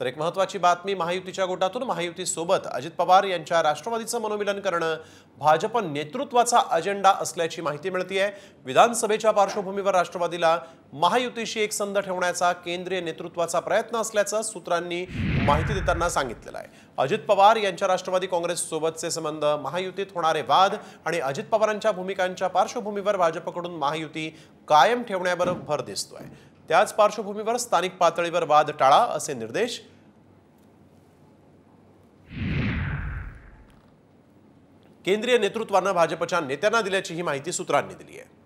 तर एक महत्त्वाची बातमी महायुतीच्या गोटातून महायुतीसोबत अजित पवार यांच्या राष्ट्रवादीचं मनोमिलन करणं भाजप नेतृत्वाचा अजेंडा असल्याची माहिती मिळतीये विधानसभेच्या पार्श्वभूमीवर राष्ट्रवादीला महायुतीशी एक संध ठेवण्याचा केंद्रीय नेतृत्वाचा प्रयत्न असल्याचं सूत्रांनी माहिती देताना सांगितलेलं आहे अजित पवार यांच्या राष्ट्रवादी काँग्रेस सोबतचे संबंध महायुतीत होणारे वाद आणि अजित पवारांच्या भूमिकांच्या पार्श्वभूमीवर भाजपकडून महायुती कायम ठेवण्यावर भर दिसतोय त्याच पार्श्वभूमीवर स्थानिक पातळीवर वाद टाळा असे निर्देश केंद्रीय नेतृत्वानं भाजपच्या नेत्यांना दिल्याची ही माहिती सूत्रांनी दिली आहे